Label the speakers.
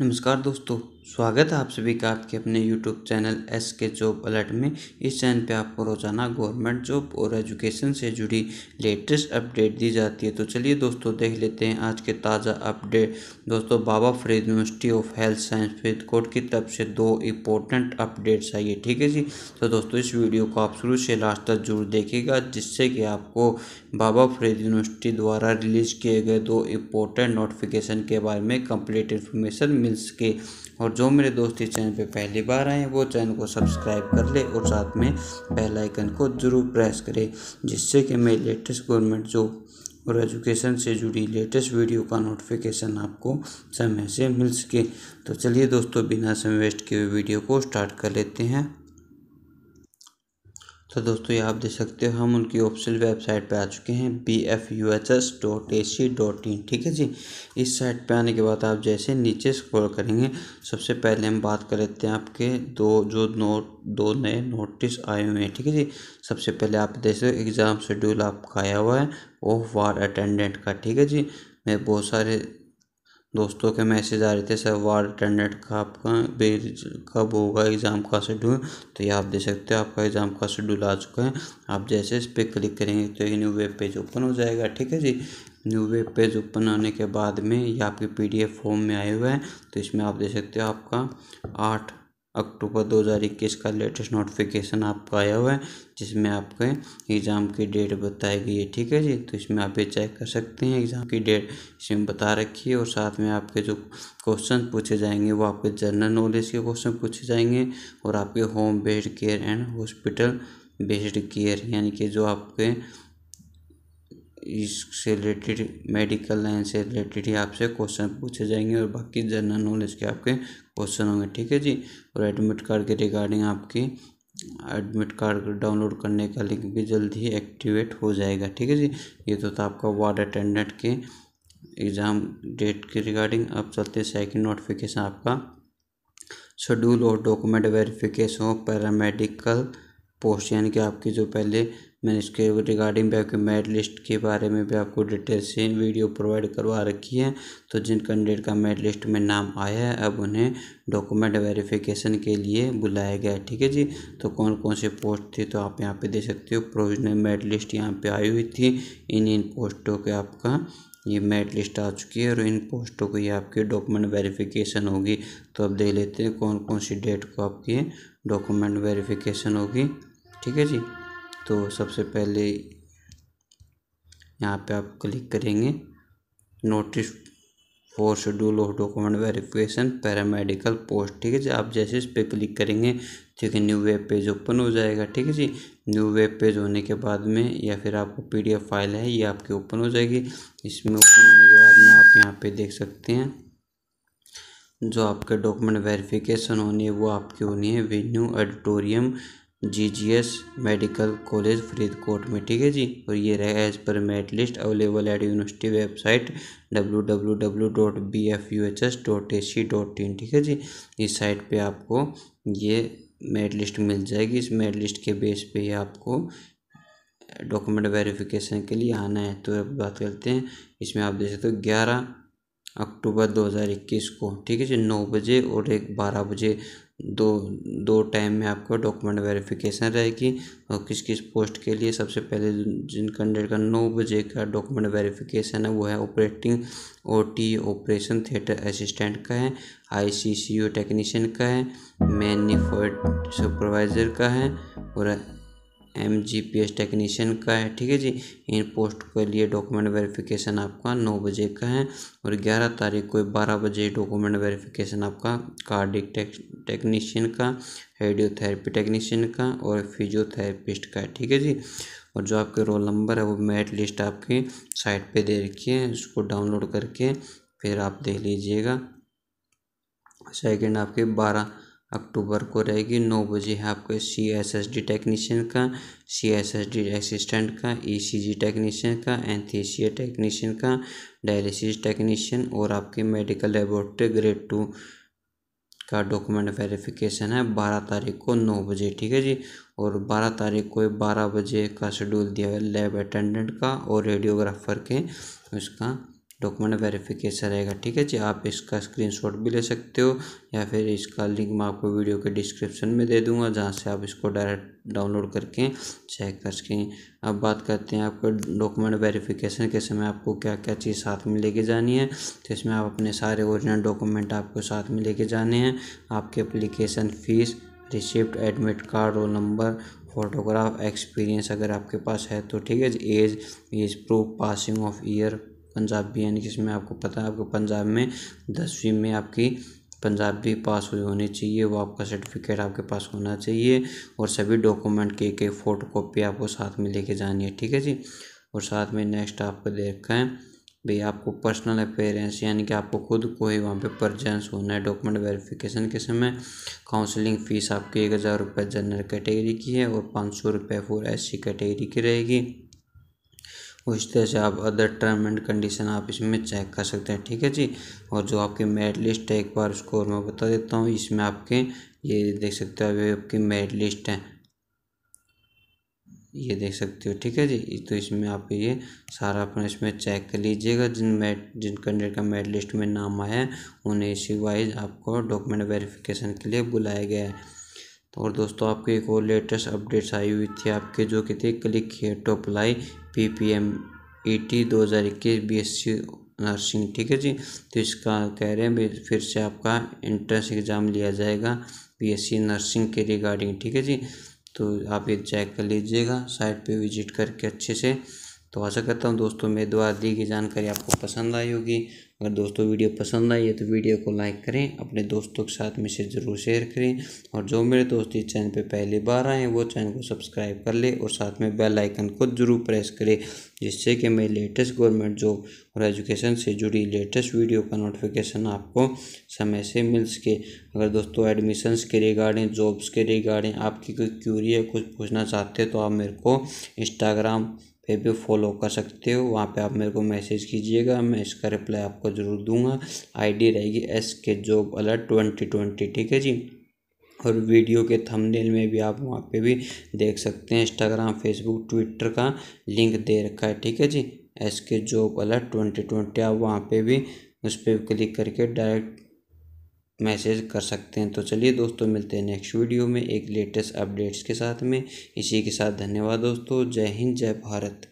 Speaker 1: नमस्कार दोस्तों स्वागत है आप सभी का आपके अपने YouTube channel S K job alert में इस चैनल पे आपको रोज़ाना गवर्नमेंट जॉब और एजुकेशन से जुड़ी लेटेस्ट अपडेट दी जाती है तो चलिए दोस्तों देख लेते हैं आज के ताज़ा अपडेट दोस्तों Baba Farid University of Health Science Faridkot की तरफ से दो इंपॉर्टेंट अपडेट्स आई है ठीक है जी तो दोस्तों इस वीडियो को आप शुरू से लास्ट तक जरूर देखेगा जिससे कि आपको बाबा फरीद यूनिवर्सिटी द्वारा रिलीज़ किए गए दो इंपॉर्टेंट नोटिफिकेशन के बारे में कंप्लीट इन्फॉर्मेशन मिल मिल सके और जो मेरे दोस्त इस चैनल पे पहली बार आए वो चैनल को सब्सक्राइब कर ले और साथ में बेल आइकन को ज़रूर प्रेस करें जिससे कि मैं लेटेस्ट गवर्नमेंट जॉब और एजुकेशन से जुड़ी लेटेस्ट वीडियो का नोटिफिकेशन आपको समय से मिल सके तो चलिए दोस्तों बिना समय वेस्ट किए वीडियो को स्टार्ट कर लेते हैं तो दोस्तों ये आप देख सकते हो हम उनकी ऑफिशियल वेबसाइट पे आ चुके हैं B F U H S dot A C dot in ठीक है जी इस साइट पे आने के बाद आप जैसे नीचे स्क्रॉल करेंगे सबसे पहले हम बात कर लेते हैं आपके दो जो नोट दो नए नोटिस आए हुए हैं ठीक है जी सबसे पहले आप देख सकते हो एग्ज़ाम शेड्यूल आपका आया हुआ है ऑफ वार अटेंडेंट का ठीक है जी मैं बहुत सारे दोस्तों के मैसेज आ रहे थे सर वार अटेंडेंट का आपका बेज कब होगा एग्ज़ाम का शेड्यूल तो ये आप देख सकते हो आपका एग्ज़ाम का शेड्यूल आ चुका है आप जैसे इस पर क्लिक करेंगे तो ये न्यू वेब पेज ओपन हो जाएगा ठीक है जी न्यू वेब पेज ओपन आने के बाद में ये आपके पीडीएफ फॉर्म में आए हुए हैं तो इसमें आप देख सकते हो आपका आठ अक्टूबर 2021 का लेटेस्ट नोटिफिकेशन आपका आया हुआ है जिसमें आपके एग्ज़ाम की डेट बताई गई है ठीक है जी तो इसमें आप ये चेक कर सकते हैं एग्ज़ाम की डेट इसमें बता रखी है और साथ में आपके जो क्वेश्चन पूछे जाएंगे वो आपके जनरल नॉलेज के क्वेश्चन पूछे जाएंगे और आपके home based care and hospital based care यानी कि जो आपके इससे रिलेटेड मेडिकल लाइन से रिलेटेड ही आपसे क्वेश्चन पूछे जाएंगे और बाकी जनरल नॉलेज के आपके क्वेश्चन होंगे ठीक है जी और एडमिट कार्ड के रिगार्डिंग आपकी एडमिट कार्ड डाउनलोड करने का लिंक भी जल्द ही एक्टिवेट हो जाएगा ठीक है जी ये तो था आपका वार्ड अटेंडेंट के एग्ज़ाम डेट के रिगार्डिंग अब चलते सेकंड नोटिफिकेशन आपका शेड्यूल और डॉक्यूमेंट वेरिफिकेशन हो पैरामेडिकल पोस्ट यानी कि आपकी जो पहले मैंने इसके रिगार्डिंग भी आपके मेरिट लिस्ट के बारे में भी आपको डिटेल से वीडियो प्रोवाइड करवा रखी है तो जिन कैंडिडेट का मेरिट लिस्ट में नाम आया है अब उन्हें डॉक्यूमेंट वेरिफिकेशन के लिए बुलाया गया है ठीक है जी तो कौन कौन से पोस्ट थी तो आप यहाँ पे दे सकते हो प्रोविजनल मेरिट लिस्ट यहाँ पर आई हुई थी इन इन पोस्टों के आपका ये मेरिट लिस्ट आ चुकी है और इन पोस्टों को ये आपकी डॉक्यूमेंट वेरिफिकेशन होगी तो अब देख लेते हैं कौन कौन सी डेट को आपकी डॉक्यूमेंट वेरिफिकेशन होगी ठीक है जी तो सबसे पहले यहाँ पे आप क्लिक करेंगे notice for schedule of document verification paramedical post ठीक है जी आप जैसे इस पर क्लिक करेंगे ठीक तो है न्यू वेब पेज ओपन हो जाएगा ठीक है जी न्यू वेब पेज होने के बाद में या फिर आपको पीडीएफ फाइल है ये आपकी ओपन हो जाएगी इसमें ओपन होने के बाद में आप यहाँ पे देख सकते हैं जो आपके डॉक्यूमेंट वेरिफिकेशन होनी है वो आपकी होनी है venue auditorium GGS medical college Faridkot में ठीक है जी और ये रहे as per merit list available at university website W W W dot B F U H S dot A C dot in ठीक है जी इस साइट पे आपको ये मेरिट लिस्ट मिल जाएगी इस मेरिट लिस्ट के बेस पे ही आपको डॉक्यूमेंट वेरिफिकेशन के लिए आना है तो अब बात करते हैं इसमें आप देख सकते हो ग्यारह अक्टूबर 2021 को ठीक है जी नौ बजे और एक बारह बजे दो दो टाइम में आपको डॉक्यूमेंट वेरिफिकेशन रहेगी और किस किस पोस्ट के लिए सबसे पहले जिन कैंडिडेट का नौ बजे का डॉक्यूमेंट वेरिफिकेशन है वो है operating OT operation theatre assistant का है आईसीसीयू टेक्नीशियन का है मैनिफोर्ड सुपरवाइज़र का है और M G P S technician का है ठीक है जी इन पोस्ट के लिए डॉक्यूमेंट वेरिफिकेशन आपका नौ बजे का है और ग्यारह तारीख को बारह बजे डॉक्यूमेंट वेरिफिकेशन आपका कार्डिक टेक्नीशियन का रेडियोथेरेपी टेक्नीशियन का और फिजियोथेरेपिस्ट का है ठीक है जी और जो आपके रोल नंबर है वो मेरिट लिस्ट आपकी साइट पे दे रखी है उसको डाउनलोड करके फिर आप देख लीजिएगा सेकेंड आपके बारह अक्टूबर को रहेगी नौ बजे है आपके C S S D technician का C S S D assistant का ई सी जी टेक्नीशियन का एनथीसिया टेक्नीशियन का डायलिसिस टेक्नीशियन और आपके मेडिकल लेबोरेटरी ग्रेड टू का डॉक्यूमेंट वेरिफिकेशन है बारह तारीख को नौ बजे ठीक है जी और बारह तारीख को बारह बजे का शेड्यूल दिया है लैब अटेंडेंट का और रेडियोग्राफर के उसका डॉक्यूमेंट वेरिफिकेशन रहेगा ठीक है जी आप इसका स्क्रीनशॉट भी ले सकते हो या फिर इसका लिंक मैं आपको वीडियो के डिस्क्रिप्शन में दे दूंगा जहाँ से आप इसको डायरेक्ट डाउनलोड करके चेक कर सकें अब बात करते हैं आपको डॉक्यूमेंट वेरिफिकेशन के समय आपको क्या क्या चीज़ साथ में लेके जानी है तो इसमें आप अपने सारे ओरिजिनल डॉक्यूमेंट आपको साथ में लेके जाने हैं आपके application fees receipt admit card roll number photograph experience अगर आपके पास है तो ठीक है age age proof passing of year Punjabi यानी कि इसमें आपको पता है आपको पंजाब में दसवीं में आपकी पंजाबी पास हुई होनी चाहिए वो आपका सर्टिफिकेट आपके पास होना चाहिए और सभी डॉक्यूमेंट की एक एक फ़ोटो कॉपी आपको साथ में लेके जानी है ठीक है जी और साथ में नेक्स्ट आपको देखा है भाई आपको पर्सनल अपेयरेंस यानी कि आपको खुद को ही वहाँ पे प्रजेंस होना है डॉक्यूमेंट वेरिफिकेशन के समय काउंसलिंग फ़ीस आपकी एक हज़ार रुपये जनरल कैटेगरी की है और पाँच सौ रुपये फोर एस कैटेगरी की रहेगी उस तरह से आप अदर टर्म एंड कंडीशन आप इसमें चेक कर सकते हैं ठीक है जी और जो आपकी मेरिट लिस्ट है एक बार उसको मैं बता देता हूँ इसमें आपके ये देख सकते हो अभी आपकी मेरिट लिस्ट है ये देख सकते हो ठीक है जी तो इसमें आप ये सारा अपना इसमें चेक कर लीजिएगा जिन मेट जिन कैंडिडेट का मेरिट लिस्ट में नाम आया है उन्हें इसी वाइज आपको डॉक्यूमेंट वेरिफिकेशन के लिए बुलाया गया है तो और दोस्तों आपके एक और लेटेस्ट अपडेट्स आई हुई थी आपके जो कि थे click here to apply P P M E T दो हज़ार इक्कीस बी एस सी नर्सिंग ठीक है जी तो इसका कह रहे हैं फिर से आपका एंट्रेंस एग्ज़ाम लिया जाएगा बी एस सी नर्सिंग के रिगार्डिंग ठीक है जी तो आप ये चेक कर लीजिएगा साइट पे विजिट करके अच्छे से तो आशा करता हूँ दोस्तों मेरे द्वारा दी गई जानकारी आपको पसंद आई होगी अगर दोस्तों वीडियो पसंद आई है तो वीडियो को लाइक करें अपने दोस्तों के साथ में इसे ज़रूर शेयर करें और जो मेरे दोस्त इस चैनल पे पहली बार आए वो चैनल को सब्सक्राइब कर ले और साथ में बेल आइकन को ज़रूर प्रेस करें जिससे कि मैं लेटेस्ट गवर्नमेंट जॉब और एजुकेशन से जुड़ी लेटेस्ट वीडियो का नोटिफिकेशन आपको समय से मिल सके अगर दोस्तों एडमिशन्स के रिगार्डिंग जॉब्स के रिगार्डिंग आपकी कोई क्यूरी या कुछ पूछना चाहते हैं तो आप मेरे को इंस्टाग्राम पे भी फॉलो कर सकते हो वहाँ पे आप मेरे को मैसेज कीजिएगा मैं इसका रिप्लाई आपको ज़रूर दूंगा आईडी रहेगी S K job alert twenty twenty ठीक है जी और वीडियो के थंबनेल में भी आप वहाँ पे भी देख सकते हैं इंस्टाग्राम फेसबुक ट्विटर का लिंक दे रखा है ठीक है जी S K job alert twenty twenty आप वहाँ पर भी उस पर क्लिक करके डायरेक्ट मैसेज कर सकते हैं तो चलिए दोस्तों मिलते हैं नेक्स्ट वीडियो में एक लेटेस्ट अपडेट्स के साथ में इसी के साथ धन्यवाद दोस्तों जय हिंद जय भारत